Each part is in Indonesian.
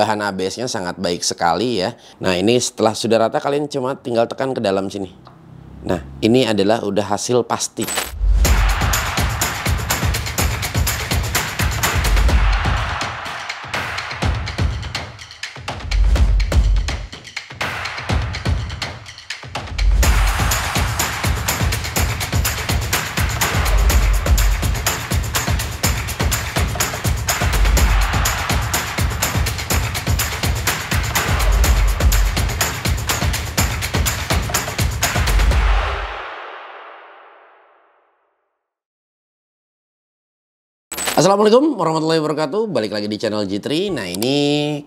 bahan ABS-nya sangat baik sekali ya. Nah, ini setelah sudah rata kalian cuma tinggal tekan ke dalam sini. Nah, ini adalah udah hasil pasti. Assalamualaikum warahmatullahi wabarakatuh. Balik lagi di channel G3. Nah, ini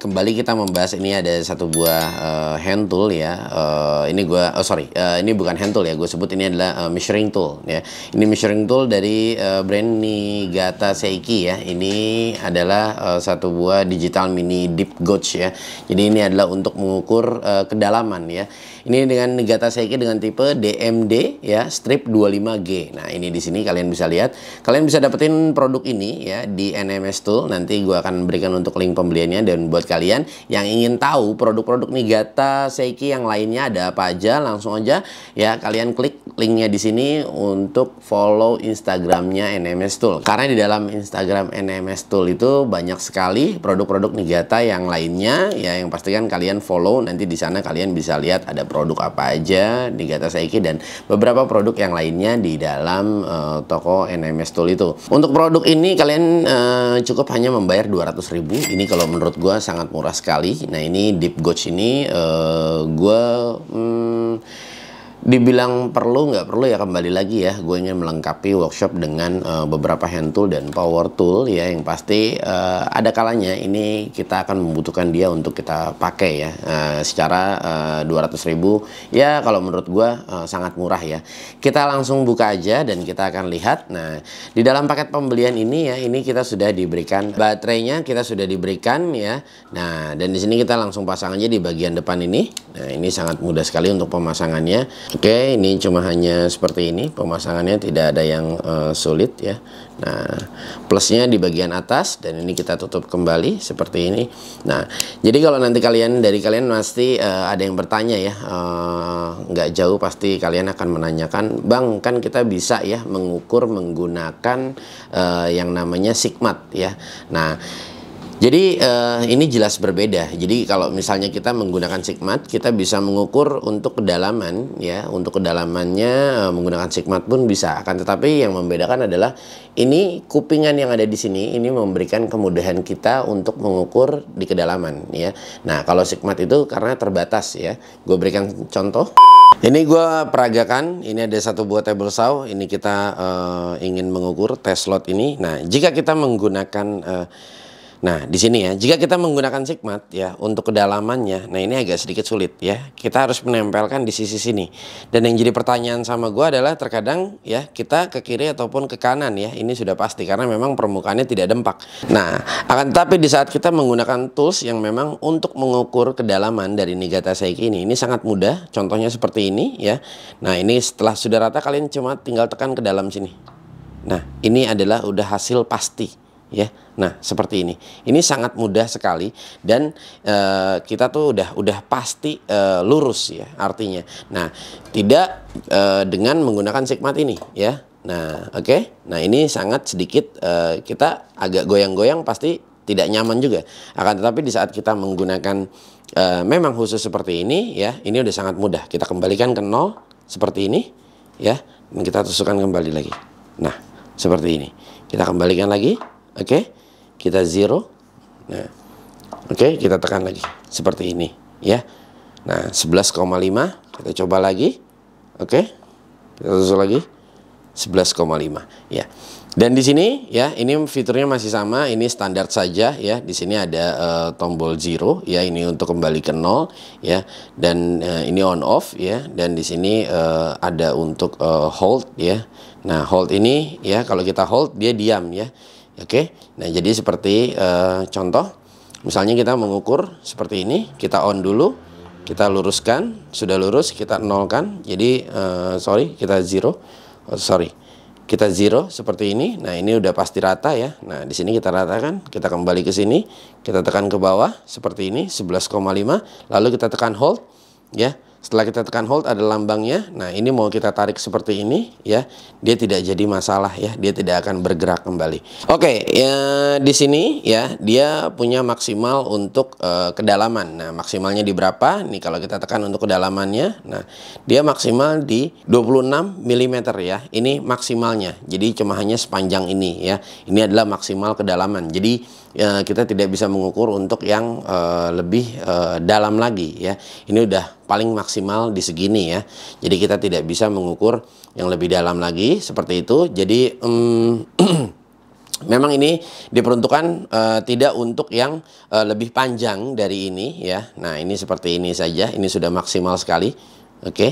kembali kita membahas ini ada satu buah uh, hand tool ya. Uh, ini gua oh sorry, uh, ini bukan hand tool ya. Gue sebut ini adalah uh, measuring tool ya. Ini measuring tool dari uh, brand Nigata Seiki ya. Ini adalah uh, satu buah digital mini deep gauge ya. Jadi ini adalah untuk mengukur uh, kedalaman ya. Ini dengan Nigata Seiki dengan tipe DMD ya, strip 25G. Nah, ini di sini kalian bisa lihat. Kalian bisa dapetin produk ini ya di NMS Tool. Nanti gue akan berikan untuk link pembeliannya dan buat kalian yang ingin tahu produk-produk Nigata Seiki yang lainnya ada apa aja langsung aja ya kalian klik linknya di sini untuk follow Instagramnya NMS Tool. Karena di dalam Instagram NMS Tool itu banyak sekali produk-produk Niigata yang lainnya. Ya yang pastikan kalian follow nanti di sana kalian bisa lihat ada produk apa aja Niigata Saiki dan beberapa produk yang lainnya di dalam uh, toko NMS Tool itu. Untuk produk ini kalian uh, cukup hanya membayar 200 ribu. Ini kalau menurut gue sangat murah sekali. Nah ini Deep Gauge ini uh, eh, gue... Hmm, Dibilang perlu nggak perlu ya kembali lagi ya, gue ingin melengkapi workshop dengan uh, beberapa hand tool dan power tool ya yang pasti uh, ada kalanya ini kita akan membutuhkan dia untuk kita pakai ya uh, secara uh, 200 ribu ya kalau menurut gue uh, sangat murah ya. Kita langsung buka aja dan kita akan lihat. Nah di dalam paket pembelian ini ya ini kita sudah diberikan baterainya kita sudah diberikan ya. Nah dan di sini kita langsung pasang aja di bagian depan ini. Nah ini sangat mudah sekali untuk pemasangannya. Oke, ini cuma hanya seperti ini. Pemasangannya tidak ada yang uh, sulit ya. Nah, plusnya di bagian atas dan ini kita tutup kembali seperti ini. Nah, jadi kalau nanti kalian dari kalian pasti uh, ada yang bertanya ya, uh, nggak jauh pasti kalian akan menanyakan, bang kan kita bisa ya mengukur menggunakan uh, yang namanya sigmat ya. Nah jadi uh, ini jelas berbeda. Jadi kalau misalnya kita menggunakan sigmat, kita bisa mengukur untuk kedalaman ya, untuk kedalamannya uh, menggunakan sigmat pun bisa. Akan tetapi yang membedakan adalah ini kupingan yang ada di sini ini memberikan kemudahan kita untuk mengukur di kedalaman ya. Nah, kalau sigmat itu karena terbatas ya. Gue berikan contoh. Ini gue peragakan, ini ada satu buah table saw, ini kita uh, ingin mengukur test slot ini. Nah, jika kita menggunakan uh, Nah, di sini ya, jika kita menggunakan sigmat ya untuk kedalamannya, nah ini agak sedikit sulit ya. Kita harus menempelkan di sisi sini. Dan yang jadi pertanyaan sama gue adalah terkadang ya kita ke kiri ataupun ke kanan ya, ini sudah pasti karena memang permukaannya tidak dempak. Nah, akan tetapi di saat kita menggunakan tools yang memang untuk mengukur kedalaman dari Niigata Seiki ini, ini sangat mudah. Contohnya seperti ini ya. Nah, ini setelah sudah rata kalian cuma tinggal tekan ke dalam sini. Nah, ini adalah udah hasil pasti ya. Nah, seperti ini. Ini sangat mudah sekali dan e, kita tuh udah udah pasti e, lurus ya artinya. Nah, tidak e, dengan menggunakan sigmat ini ya. Nah, oke. Okay? Nah, ini sangat sedikit e, kita agak goyang-goyang pasti tidak nyaman juga. Akan tetapi di saat kita menggunakan e, memang khusus seperti ini ya, ini udah sangat mudah. Kita kembalikan ke nol seperti ini ya. Dan kita tusukkan kembali lagi. Nah, seperti ini. Kita kembalikan lagi. Oke? Kita zero. Nah. Oke, kita tekan lagi seperti ini, ya. Nah, 11,5 kita coba lagi. Oke? Okay? Kita susul lagi. 11,5 ya. Dan di sini ya, ini fiturnya masih sama, ini standar saja ya. Di sini ada uh, tombol zero ya, ini untuk kembali ke nol ya. Dan uh, ini on off ya, dan di sini uh, ada untuk uh, hold ya. Nah, hold ini ya kalau kita hold dia diam ya. Oke. Nah, jadi seperti uh, contoh misalnya kita mengukur seperti ini, kita on dulu, kita luruskan, sudah lurus kita nolkan. Jadi uh, sorry, kita zero. Oh, sorry. Kita zero seperti ini. Nah, ini udah pasti rata ya. Nah, di sini kita ratakan, kita kembali ke sini, kita tekan ke bawah seperti ini 11,5, lalu kita tekan hold ya. Setelah kita tekan hold ada lambangnya. Nah, ini mau kita tarik seperti ini ya. Dia tidak jadi masalah ya. Dia tidak akan bergerak kembali. Oke, okay, ya di sini ya dia punya maksimal untuk uh, kedalaman. Nah, maksimalnya di berapa? Nih kalau kita tekan untuk kedalamannya. Nah, dia maksimal di 26 mm ya. Ini maksimalnya. Jadi cuma hanya sepanjang ini ya. Ini adalah maksimal kedalaman. Jadi ya, kita tidak bisa mengukur untuk yang uh, lebih uh, dalam lagi ya. Ini udah paling maksimal di segini ya. Jadi kita tidak bisa mengukur yang lebih dalam lagi seperti itu. Jadi um, Memang ini diperuntukkan uh, tidak untuk yang uh, lebih panjang dari ini ya. Nah, ini seperti ini saja. Ini sudah maksimal sekali. Oke. Okay.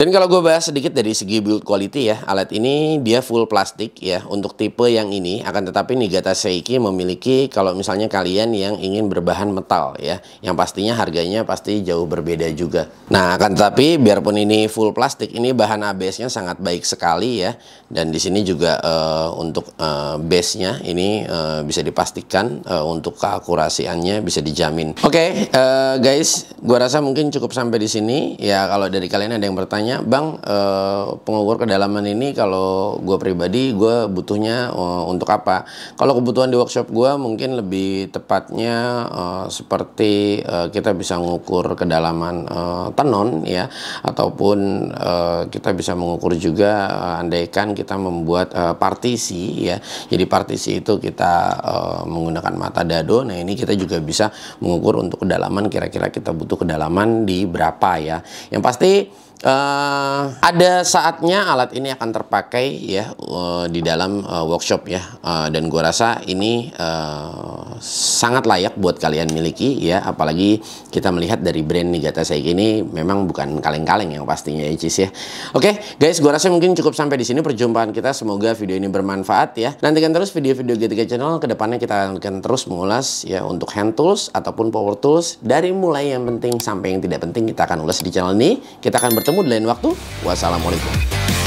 Dan kalau gue bahas sedikit dari segi build quality ya, alat ini dia full plastik ya untuk tipe yang ini. Akan tetapi Niigata Seiki memiliki kalau misalnya kalian yang ingin berbahan metal ya, yang pastinya harganya pasti jauh berbeda juga. Nah akan tetapi biarpun ini full plastik, ini bahan ABS-nya sangat baik sekali ya. Dan di sini juga uh, untuk uh, base-nya ini uh, bisa dipastikan uh, untuk keakurasiannya bisa dijamin. Oke okay, uh, guys, gue rasa mungkin cukup sampai di sini ya. Kalau dari kalian ada yang bertanya tanya bang eh, pengukur kedalaman ini kalau gue pribadi gue butuhnya eh, untuk apa kalau kebutuhan di workshop gue mungkin lebih tepatnya eh, seperti eh, kita bisa mengukur kedalaman eh, tenon ya ataupun eh, kita bisa mengukur juga eh, andaikan kita membuat eh, partisi ya jadi partisi itu kita eh, menggunakan mata dado nah ini kita juga bisa mengukur untuk kedalaman kira-kira kita butuh kedalaman di berapa ya yang pasti Uh, ada saatnya alat ini akan terpakai ya uh, di dalam uh, workshop ya uh, dan gua rasa ini uh, sangat layak buat kalian miliki ya apalagi kita melihat dari brand Nigata saya ini memang bukan kaleng-kaleng yang pastinya ya Cis ya. Oke okay, guys gua rasa mungkin cukup sampai di sini perjumpaan kita semoga video ini bermanfaat ya. Nantikan terus video-video G3 channel kedepannya kita akan terus mengulas ya untuk hand tools ataupun power tools dari mulai yang penting sampai yang tidak penting kita akan ulas di channel ini. Kita akan bertemu ketemu di lain waktu. Wassalamualaikum.